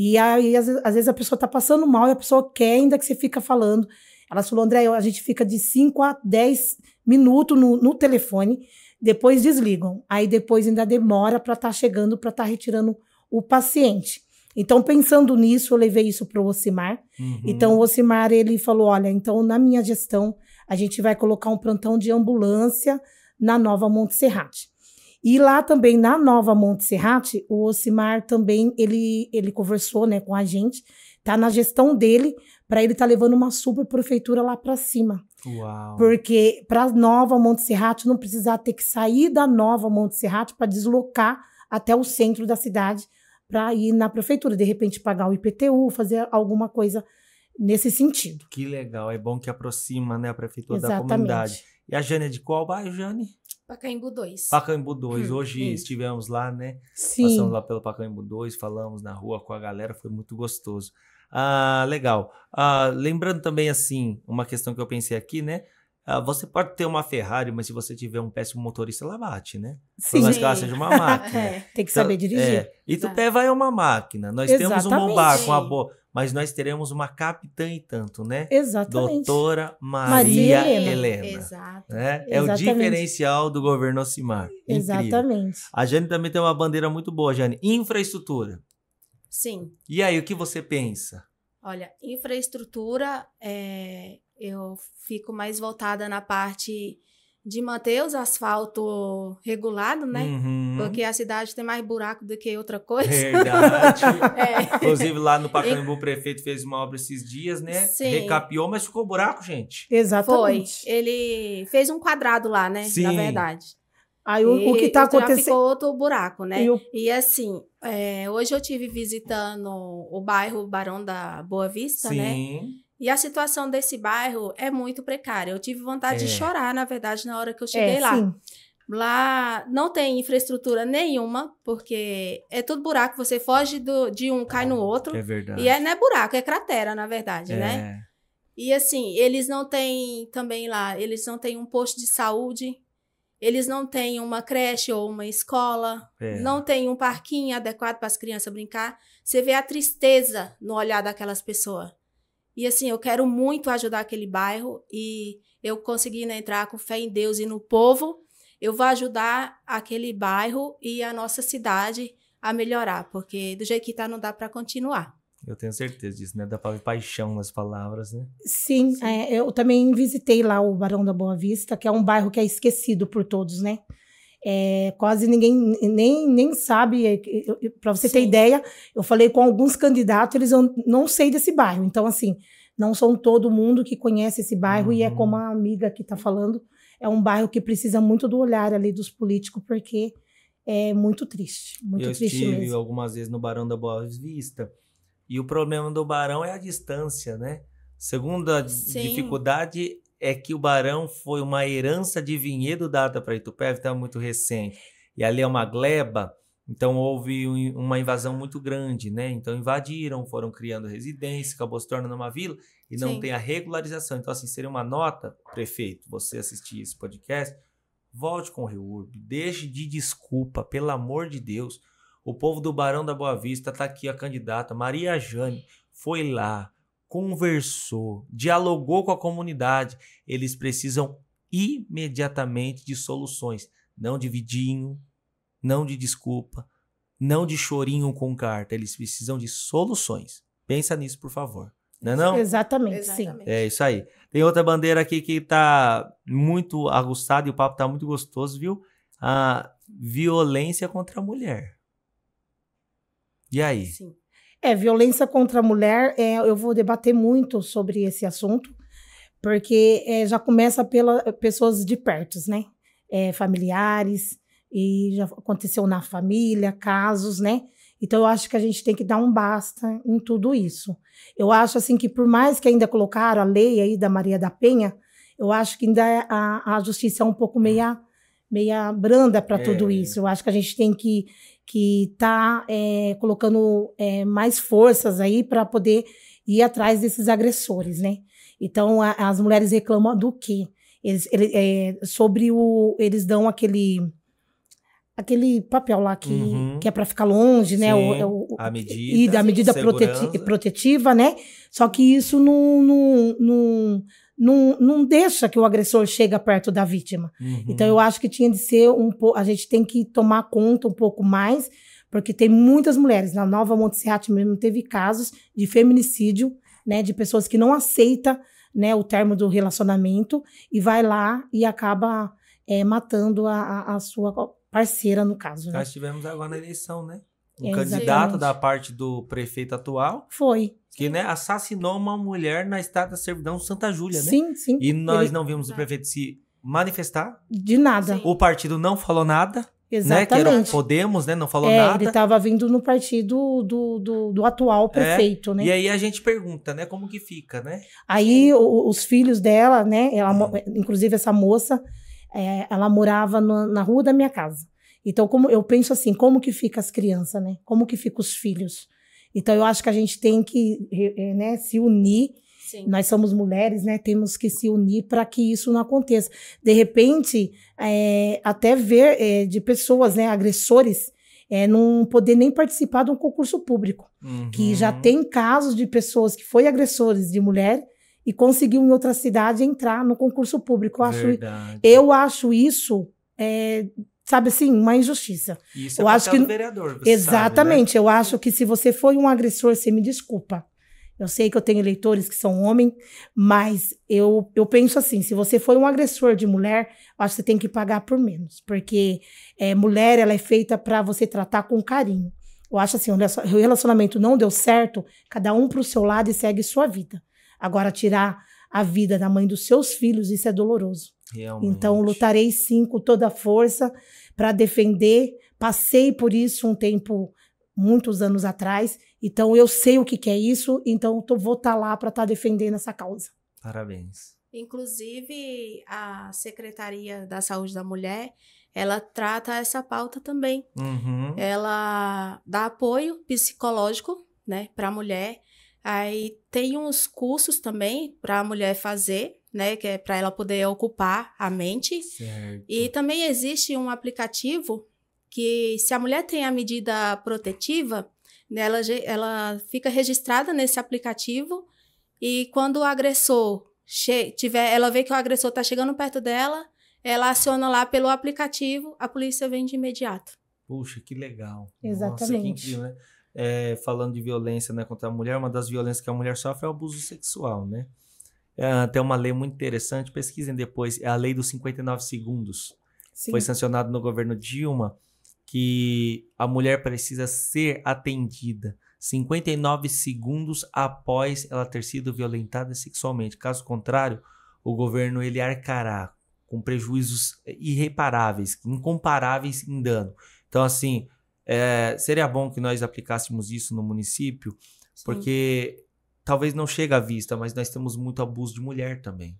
E aí, às vezes, às vezes, a pessoa tá passando mal e a pessoa quer ainda que você fica falando. Ela falou, André, a gente fica de 5 a 10 minutos no, no, telefone, depois desligam. Aí depois ainda demora para estar tá chegando, para estar tá retirando o paciente. Então, pensando nisso, eu levei isso para o Ocimar. Uhum. Então, o Ocimar, ele falou, olha, então, na minha gestão, a gente vai colocar um plantão de ambulância na Nova Montserrat. E lá também, na Nova Montserrat, o Ocimar também, ele, ele conversou né, com a gente, tá na gestão dele, para ele tá levando uma super prefeitura lá para cima. Uau. Porque para Nova Montserrat não precisar ter que sair da Nova Montserrat para deslocar até o centro da cidade para ir na prefeitura, de repente pagar o IPTU, fazer alguma coisa nesse sentido. Que legal, é bom que aproxima né, a prefeitura Exatamente. da comunidade. E a Jane é de qual bairro, Jane? Pacaembu 2. Pacaembu 2, hum, hoje hum. estivemos lá, né? Sim. Passamos lá pelo Pacaembu 2, falamos na rua com a galera, foi muito gostoso. Ah, legal. Ah, lembrando também, assim, uma questão que eu pensei aqui, né? Ah, você pode ter uma Ferrari, mas se você tiver um péssimo motorista, ela bate, né? Sim. Por mais que ela seja uma máquina. <laughs> é, tem que saber então, dirigir. É. E tá. pé vai é uma máquina. Nós Exatamente. temos um bom com uma boa mas nós teremos uma capitã e tanto, né? Exatamente. Doutora Maria, Maria Helena. Helena. Exato. Né? É o diferencial do governo Ocimar. Exatamente. A Jane também tem uma bandeira muito boa, Jane. Infraestrutura. Sim. E aí, o que você pensa? Olha, infraestrutura, é, eu fico mais voltada na parte de manter os asfalto regulado, né? Uhum. Porque a cidade tem mais buraco do que outra coisa. Verdade. <laughs> é. Inclusive, lá no Pacaembu, o prefeito fez uma obra esses dias, né? Sim. Recapiou, mas ficou buraco, gente. Exatamente. Foi. Ele fez um quadrado lá, né? Sim. Na verdade. Aí o, e, o que está tá acontecendo... ficou outro buraco, né? E, o... e assim, é, hoje eu tive visitando o bairro Barão da Boa Vista, né? Sim. né? E a situação desse bairro é muito precária. Eu tive vontade é. de chorar, na verdade, na hora que eu é, cheguei é, lá. Sim. Lá não tem infraestrutura nenhuma, porque é tudo buraco. Você foge do, de um, cai no outro. É verdade. E é, não é buraco, é cratera, na verdade, né? é. né? E assim, eles não têm também lá, eles não têm um posto de saúde, eles não têm uma creche ou uma escola, é. não tem um parquinho adequado para as crianças brincar. Você vê a tristeza no olhar daquelas pessoas. E assim, eu quero muito ajudar aquele bairro e eu conseguindo né, entrar com fé em Deus e no povo, eu vou ajudar aquele bairro e a nossa cidade a melhorar, porque do jeito que está não dá para continuar. Eu tenho certeza disso, né? Dá para paixão nas palavras, né? Sim, Sim. É, eu também visitei lá o Barão da Boa Vista, que é um bairro que é esquecido por todos, né? É, quase ninguém nem, nem sabe. É, Para você Sim. ter ideia, eu falei com alguns candidatos, eles não, não sei desse bairro. Então, assim, não são todo mundo que conhece esse bairro, uhum. e é como uhum. a amiga que está falando, é um bairro que precisa muito do olhar ali dos políticos, porque é muito triste. Muito eu triste estive mesmo. algumas vezes no Barão da Boa Vista, e o problema do Barão é a distância, né? Segunda Sim. dificuldade é que o Barão foi uma herança de vinhedo data para Itupeva, então é muito recente. E ali é uma gleba, então houve uma invasão muito grande, né? Então invadiram, foram criando residência, acabou se tornando uma vila e não Sim. tem a regularização. Então, assim, seria uma nota, prefeito, você assistir esse podcast, volte com o Reurb, deixe de desculpa, pelo amor de Deus. O povo do Barão da Boa Vista está aqui, a candidata Maria Jane foi lá, conversou, dialogou com a comunidade, eles precisam imediatamente de soluções, não de vidinho, não de desculpa, não de chorinho com carta, eles precisam de soluções. Pensa nisso, por favor. Não é não? Exatamente, Exatamente, sim. É isso aí. Tem outra bandeira aqui que está muito aguçada e o papo está muito gostoso, viu? A violência contra a mulher. E aí? Sim. É, violência contra a mulher, é, eu vou debater muito sobre esse assunto, porque é, já começa pelas pessoas de perto, né? É, familiares, e já aconteceu na família, casos, né? Então eu acho que a gente tem que dar um basta em tudo isso. Eu acho assim que por mais que ainda colocaram a lei aí da Maria da Penha, eu acho que ainda é, a, a justiça é um pouco é. meia meia branda para é. tudo isso. Eu acho que a gente tem que que está é, eh, colocando é, mais forças aí para poder ir atrás desses agressores, né? Então a, as mulheres reclamam do quê? Eles, ele, é, sobre o, eles dão aquele aquele papel lá que, uhum. que é para ficar longe, né? Sim, é o, o, a medida. E da medida protetiva, né? Só que isso não, não, não não, não deixa que o agressor chega perto da vítima. Uhum. Então eu acho que tinha de ser um pouco, a gente tem que tomar conta um pouco mais, porque tem muitas mulheres na Nova Montserrat mesmo teve casos de feminicídio, né, de pessoas que não aceita, né, o termo do relacionamento e vai lá e acaba é, matando a, a, sua parceira no caso. Né? Nós tivemos agora na eleição, né? um candidato da parte do prefeito atual. Foi. Que né, assassinou uma mulher na estrada da servidão Santa Júlia, né? Sim, sim. E nós Ele... não vimos o tá. prefeito se manifestar. De nada. Sim. O partido não falou nada. Exatamente. Né, que era o Podemos, né? Não falou é, nada. Ele estava vindo no partido do, do, do atual é, prefeito, é, né? E aí a gente pergunta, né? Como que fica, né? Aí o, os filhos dela, né? Ela, hum. Inclusive essa moça, é, ela morava no, na rua da minha casa. Então, como eu penso assim, como que fica as crianças, né? Como que ficam os filhos? Então, eu acho que a gente tem que é, né, se unir. Sim. Nós somos mulheres, né? Temos que se unir para que isso não aconteça. De repente, é, até ver é, de pessoas, né, agressores, é, não poder nem participar de um concurso público. Uhum. Que já tem casos de pessoas que foram agressores de mulher e conseguiu em outra cidade entrar no concurso público. Eu acho, eu acho isso é, sabe assim, uma injustiça. Isso é eu é acho que do vereador, você Exatamente. Sabe, né? Eu acho que se você foi um agressor, você me desculpa. Eu sei que eu tenho eleitores que são homem, mas eu, eu penso assim: se você foi um agressor de mulher, eu acho que você tem que pagar por menos, porque é, mulher ela é feita para você tratar com carinho. Eu acho assim: o relacionamento não deu certo, cada um para o seu lado e segue sua vida. Agora, tirar a vida da mãe dos seus filhos, isso é doloroso. Realmente. Então, lutarei sim com toda a força para defender. Passei por isso um tempo, muitos anos atrás. Então, eu sei o que, que é isso. Então, tô, vou estar tá lá para estar tá defendendo essa causa. Parabéns. Inclusive, a Secretaria da Saúde da Mulher, ela trata essa pauta também. Uhum. Ela dá apoio psicológico né, para a mulher Aí tem uns cursos também para a mulher fazer, né, que é para ela poder ocupar a mente. Certo. E também existe um aplicativo que se a mulher tem a medida protetiva, né, ela, ela fica registrada nesse aplicativo e quando o agressor tiver, ela vê que o agressor está chegando perto dela, ela aciona lá pelo aplicativo, a polícia vem de imediato. Puxa, que legal. Exatamente. Nossa, que incrível, né? é, falando de violência né, contra a mulher, uma das violências que a mulher sofre é o abuso sexual, né? É, tem uma lei muito interessante, pesquisem depois, é a lei dos 59 segundos. Sim. Foi sancionado no governo Dilma que a mulher precisa ser atendida 59 segundos após ela ter sido violentada sexualmente. Caso contrário, o governo ele arcará com prejuízos irreparáveis, incomparáveis em dano. Então, assim, é, seria bom que nós aplicássemos isso no município, Sim. porque talvez não chegue à vista, mas nós temos muito abuso de mulher também.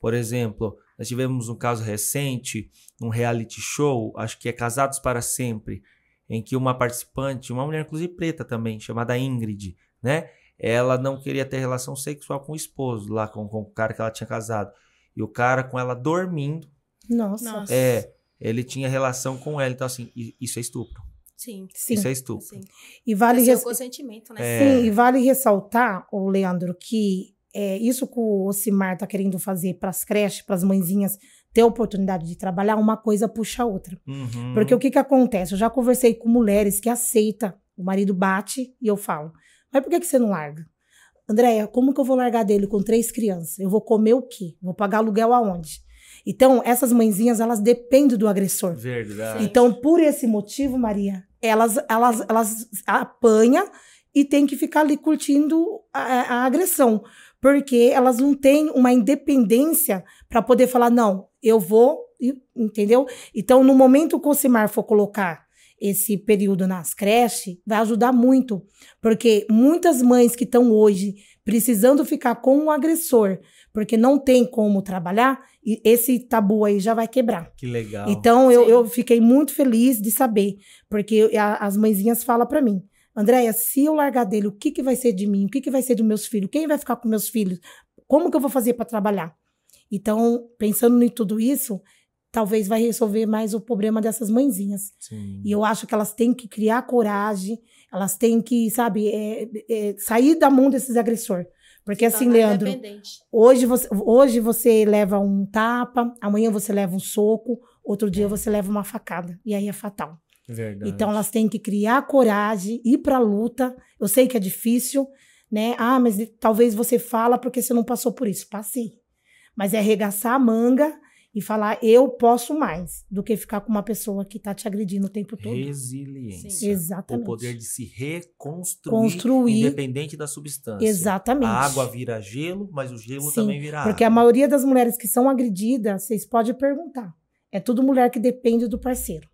Por exemplo, nós tivemos um caso recente, um reality show, acho que é Casados para Sempre, em que uma participante, uma mulher inclusive preta também, chamada Ingrid, né? Ela não queria ter relação sexual com o esposo lá, com, com o cara que ela tinha casado. E o cara com ela dormindo. Nossa. É, ele tinha relação com ela. Então, assim, isso é estupro. Sim. Sim. Isso é estupro. Sim. E vale é o consentimento, né? É... Sim, e vale ressaltar, o Leandro, que é, isso que o Ocimar está querendo fazer para as creches, para as mãezinhas ter oportunidade de trabalhar, uma coisa puxa a outra. Uhum. Porque o que, que acontece? Eu já conversei com mulheres que aceita, o marido bate e eu falo, mas por que, que você não larga? Andréia, como que eu vou largar dele com três crianças? Eu vou comer o quê? Vou pagar aluguel aonde? Então, essas mãezinhas, elas dependem do agressor. Verdade. Então, por esse motivo, Maria, elas, elas, elas apanham e tem que ficar ali curtindo a, a agressão. Porque elas não têm uma independência para poder falar, não, eu vou, entendeu? Então, no momento que o Cimar for colocar esse período nas creches, vai ajudar muito. Porque muitas mães que estão hoje precisando ficar com o agressor, porque não tem como trabalhar, e esse tabu aí já vai quebrar. Que legal. Então eu, eu fiquei muito feliz de saber, porque a, as mãezinhas falam para mim. Andréia, se eu largar dele, o que, que vai ser de mim? O que, que vai ser dos meus filhos? Quem vai ficar com meus filhos? Como que eu vou fazer para trabalhar? Então, pensando em tudo isso, talvez vai resolver mais o problema dessas mãezinhas. Sim. E eu acho que elas têm que criar coragem elas têm que, sabe, é, é, sair da mão desses agressor. Porque assim, Leandro, hoje você, hoje você leva um tapa, amanhã você leva um soco, outro dia é. você leva uma facada. E aí é fatal. Verdade. Então elas têm que criar coragem, ir para a luta. Eu sei que é difícil, né? Ah, mas talvez você fala porque você não passou por isso. Passei. Mas é arregaçar a manga e falar eu posso mais do que ficar com uma pessoa que está te agredindo o tempo todo. Resiliência. Sim. Exatamente. O poder de se reconstruir, Construir. independente da substância. Exatamente. A água vira gelo, mas o gelo Sim, também vira porque água. Porque a maioria das mulheres que são agredidas, vocês podem perguntar, é tudo mulher que depende do parceiro.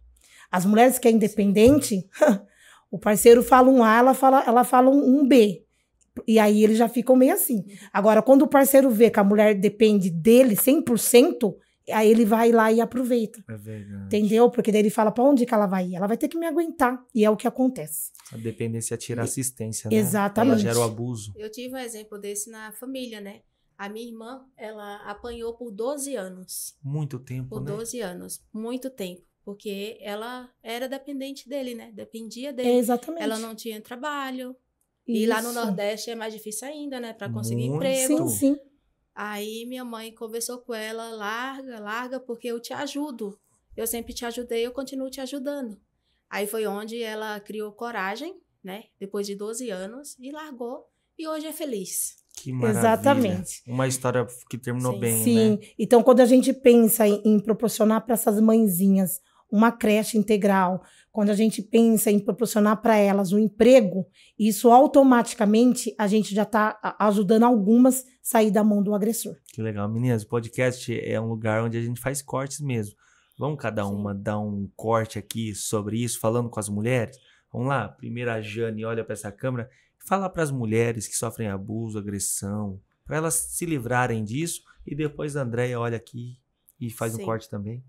As mulheres que é independente, <laughs> o parceiro fala um A, ela fala, ela fala um B. E aí eles já ficam meio assim. Agora, quando o parceiro vê que a mulher depende dele 100%, Aí ele vai lá e aproveita. É verdade. Entendeu? Porque daí ele fala para onde que ela vai ir. Ela vai ter que me aguentar. E é o que acontece. A dependência tira assistência, e, né? Exatamente. Ela gera o abuso. Eu tive um exemplo desse na família, né? A minha irmã, ela apanhou por 12 anos. Muito tempo, Por né? 12 anos. Muito tempo. Porque ela era dependente dele, né? Dependia dele. É exatamente. Ela não tinha trabalho. Isso. E lá no Nordeste é mais difícil ainda, né? Para conseguir Muito. emprego. Sim, sim. Aí minha mãe conversou com ela, larga, larga, porque eu te ajudo. Eu sempre te ajudei, eu continuo te ajudando. Aí foi onde ela criou coragem, né? Depois de 12 anos, e largou. E hoje é feliz. Que maravilha. Exatamente. Uma história que terminou Sim. bem, né? Sim. Né? Então, quando a gente pensa em, em proporcionar para essas mãezinhas uma creche integral, quando a gente pensa em proporcionar para elas um emprego, isso automaticamente a gente já está ajudando algumas sair da mão do agressor. Que legal, meninas. O podcast é um lugar onde a gente faz cortes mesmo. Vamos cada uma dar um corte aqui sobre isso, falando com as mulheres? Vamos lá. Primeiro a Jane olha para essa câmera e fala para as mulheres que sofrem abuso, agressão, para elas se livrarem disso. E depois a Andréia olha aqui e faz Sim. um corte também.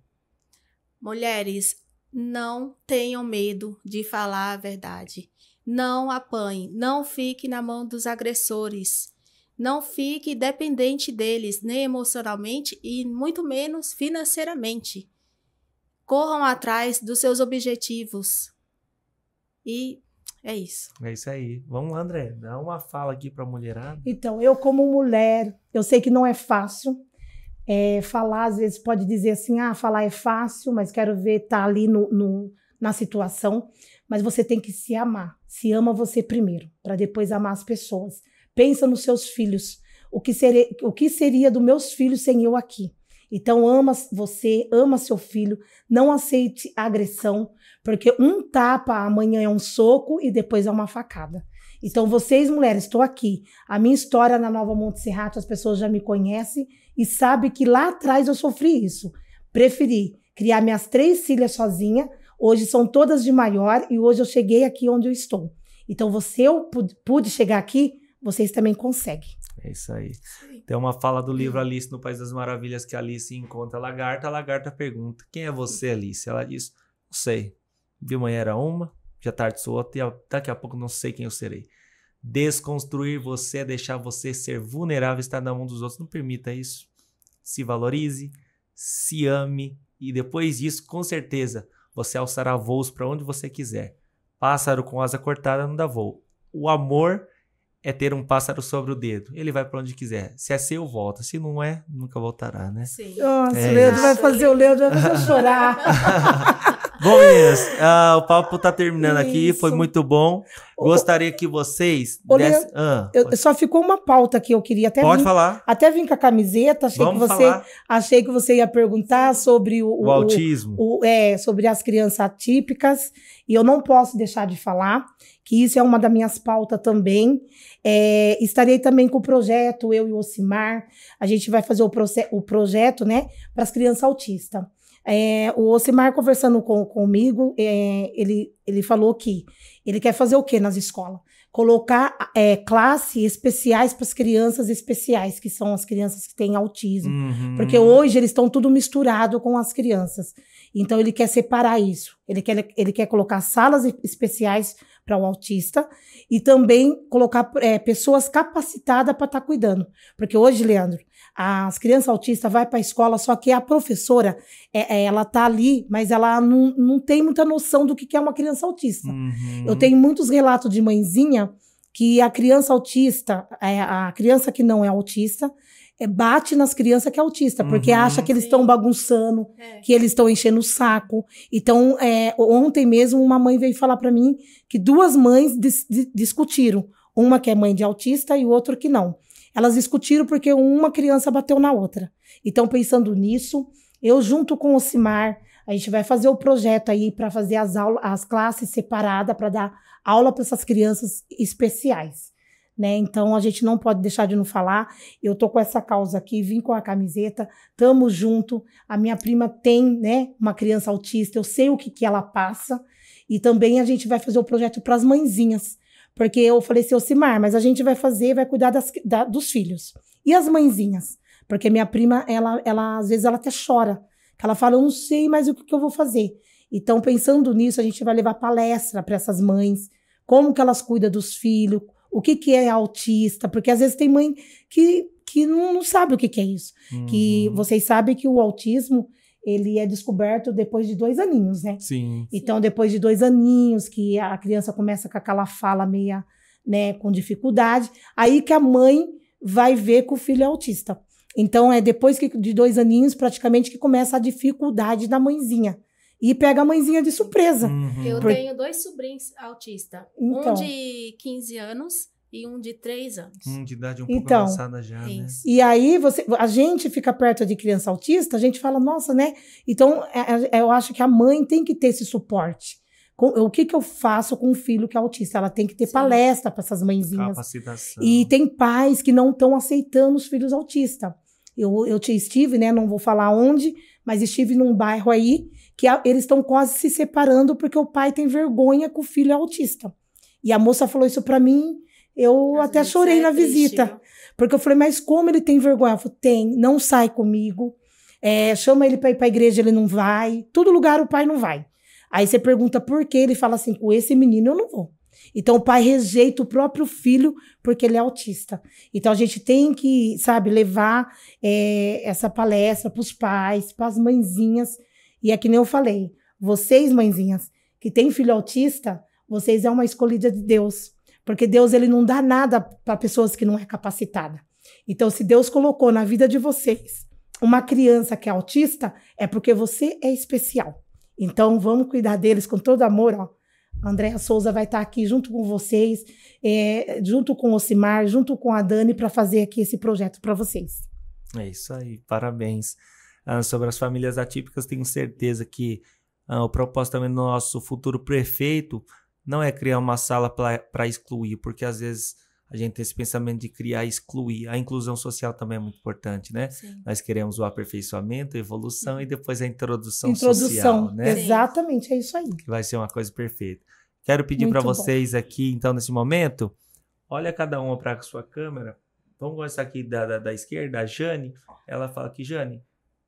Mulheres, não tenham medo de falar a verdade. Não apanhe, não fique na mão dos agressores. Não fique dependente deles, nem emocionalmente e muito menos financeiramente. Corram atrás dos seus objetivos. E é isso. É isso aí. Vamos André, dá uma fala aqui para a mulherada. Então, eu como mulher, eu sei que não é fácil, é, falar, às vezes, pode dizer assim: ah, falar é fácil, mas quero ver tá ali no, no, na situação. Mas você tem que se amar. Se ama você primeiro, para depois amar as pessoas. Pensa nos seus filhos. O que, seria, o que seria dos meus filhos sem eu aqui? Então, ama você, ama seu filho, não aceite agressão, porque um tapa amanhã é um soco e depois é uma facada. Então, vocês, mulheres, estou aqui. A minha história na Nova Monte Serrato, as pessoas já me conhecem e sabe que lá atrás eu sofri isso. Preferi criar minhas três filhas sozinha, hoje são todas de maior e hoje eu cheguei aqui onde eu estou. Então, você eu pude chegar aqui, vocês também conseguem. É isso aí. Tem uma fala do livro Alice no País das Maravilhas que Alice encontra a lagarta. A lagarta pergunta: Quem é você, Alice? Ela diz: Não sei. De manhã era uma, de tarde sou outra, e daqui a pouco não sei quem eu serei. Desconstruir você é deixar você ser vulnerável e estar na mão dos outros. Não permita isso se valorize, se ame e depois disso, com certeza, você alçará voos para onde você quiser. Pássaro com asa cortada não dá voo. O amor é ter um pássaro sobre o dedo. Ele vai para onde quiser. Se é seu, volta. Se não é, nunca voltará, né? Sim. Nossa, é o Leandro vai fazer, o Leandro vai fazer chorar. <laughs> Bom, meninas, uh, o papo tá terminando Isso. aqui, foi muito bom. Gostaria que vocês. Ô, desse... ah, eu, pode... Só ficou uma pauta que eu queria até. Pode vir, falar. Até vim com a camiseta. Achei Vamos que você falar. achei que você ia perguntar sobre o, o, o autismo. O, é, sobre as crianças atípicas. E eu não posso deixar de falar que isso é uma das minhas pautas também. É, estarei também com o projeto Eu e o Ocimar. A gente vai fazer o, proce- o projeto, né, para as crianças autistas. É, o Osimar conversando com, comigo, é, ele, ele falou que ele quer fazer o que nas escolas? Colocar é, classes especiais para as crianças especiais, que são as crianças que têm autismo. Uhum. Porque hoje eles estão tudo misturado com as crianças. Então ele quer separar isso. Ele quer, ele quer colocar salas especiais para o autista e também colocar é, pessoas capacitadas para estar tá cuidando. Porque hoje, Leandro, as crianças autistas vai para a escola, só que a professora, é, é, ela tá ali, mas ela não, não tem muita noção do que, é uma criança autista. Uhum. Eu tenho muitos relatos de mãezinha que a criança autista, é, a criança que não é autista, é, bate nas crianças que é autista, porque uhum, acha que eles estão bagunçando, é. que eles estão enchendo o saco. Então, é, ontem mesmo, uma mãe veio falar para mim que duas mães dis discutiram. Uma que é mãe de autista e outra que não. Elas discutiram porque uma criança bateu na outra. Então, pensando nisso, eu junto com o Cimar, a gente vai fazer o projeto aí para fazer as, aulas, as classes separadas, para dar aula para essas crianças especiais. Né? Então a gente não pode deixar de não falar. Eu tô com essa causa aqui, vim com a camiseta, tamo junto. A minha prima tem, né, uma criança autista, eu sei o que que ela passa. E também a gente vai fazer o projeto para as mãezinhas, porque eu falei assim, simar, mas a gente vai fazer, vai cuidar das, da, dos filhos. E as mãezinhas? Porque minha prima, ela, ela às vezes ela até chora. Ela fala, eu não sei mais o que, que eu vou fazer. Então, pensando nisso, a gente vai levar palestra para essas mães. Como que elas cuidam dos filhos? O que, que é autista? Porque às vezes tem mãe que, que não, não sabe o que, que é isso. Uhum. Que vocês sabem que o autismo ele é descoberto depois de dois aninhos, né? Sim. Então, depois de dois aninhos, que a criança começa com aquela fala meia, né, com dificuldade, aí que a mãe vai ver que o filho é autista. Então, é depois que, de dois aninhos, praticamente, que começa a dificuldade da mãezinha. E pega a mãezinha de surpresa. Uhum. Eu Por... tenho dois sobrinhos autistas. Então. Um de 15 anos e um de três anos. Um de idade um pouco então, avançada já, né? E aí você, a gente fica perto de criança autista, a gente fala, nossa, né? Então é, é, eu acho que a mãe tem que ter esse suporte. o que, que eu faço com um filho que é autista? Ela tem que ter Sim. palestra para essas mãezinhas. Capacitação. E tem pais que não estão aceitando os filhos autistas. Eu, eu te estive, né? Não vou falar onde, mas estive num bairro aí que a, eles estão quase se separando porque o pai tem vergonha que o filho é autista. E a moça falou isso para mim eu até chorei é na triste, visita. Porque eu falei, mas como ele tem vergonha? Eu falei, tem, não sai comigo. É, chama ele para ir para igreja, ele não vai. Todo lugar o pai não vai. Aí você pergunta por quê, ele fala assim: com esse menino eu não vou. Então o pai rejeita o próprio filho porque ele é autista. Então a gente tem que, sabe, levar é, essa palestra para os pais, para as mãezinhas. E é que nem eu falei, vocês, mãezinhas, que têm filho autista, vocês é uma escolhida de Deus. Porque Deus ele não dá nada para pessoas que não é capacitada. Então, se Deus colocou na vida de vocês uma criança que é autista, é porque você é especial. Então, vamos cuidar deles com todo amor, ó. A Andréa Souza vai estar tá aqui junto com vocês, é, junto com o Osimar, junto com a Dani, para fazer aqui esse projeto para vocês. É isso aí, parabéns. Ah, sobre as famílias atípicas, tenho certeza que ah, o propósito também do nosso futuro prefeito não é criar uma sala para excluir, porque às vezes a gente tem esse pensamento de criar e excluir. A inclusão social também é muito importante, né? Sim. Nós queremos o aperfeiçoamento, a evolução e depois a introdução, introdução social, né? Exatamente, é isso aí. Que vai ser uma coisa perfeita. Quero pedir para vocês bom. aqui, então, nesse momento, olha cada uma para a sua câmera. Vamos começar aqui da, da, da esquerda, a Jane. Ela fala que, Jane,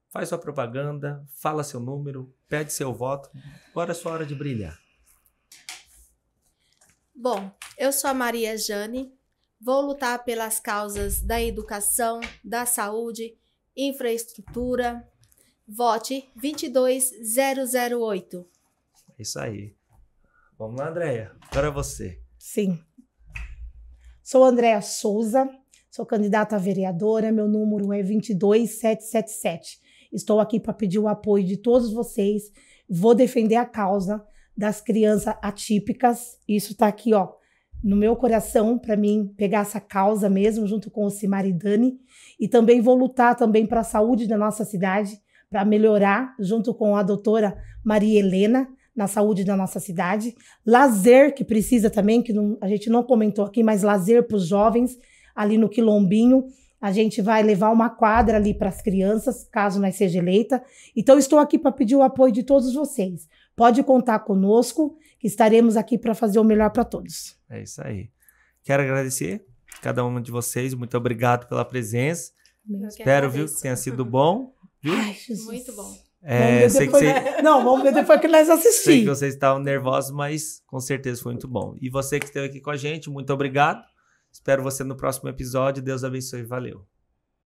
faz sua propaganda, fala seu número, pede seu voto. Agora é sua hora de brilhar. Bom, eu sou a Maria Jane, vou lutar pelas causas da educação, da saúde, infraestrutura. Vote 22008. É isso aí. Vamos lá, Andréia. Agora é você. Sim. Sou Andréia Souza, sou candidata a vereadora, meu número é 22777. Estou aqui para pedir o apoio de todos vocês. Vou defender a causa das crianças atípicas. Isso está aqui, ó, no meu coração, para mim pegar essa causa mesmo, junto com o Dani E também vou lutar também para a saúde da nossa cidade, para melhorar, junto com a doutora Maria Helena, na saúde da nossa cidade. Lazer, que precisa também, que não, a gente não comentou aqui, mas lazer para os jovens, ali no Quilombinho. A gente vai levar uma quadra ali para as crianças, caso nós seja eleita. Então, estou aqui para pedir o apoio de todos vocês. Pode contar conosco, que estaremos aqui para fazer o melhor para todos. É isso aí. Quero agradecer cada um de vocês. Muito obrigado pela presença. Espero, que viu, que tenha sido bom. Viu? Ai, Muito bom. É, sei que você... Não, vamos ver depois que nós assistimos. Sei que vocês estavam nervosos, mas com certeza foi muito bom. E você que esteve aqui com a gente, muito obrigado. Espero você no próximo episódio. Deus abençoe. Valeu.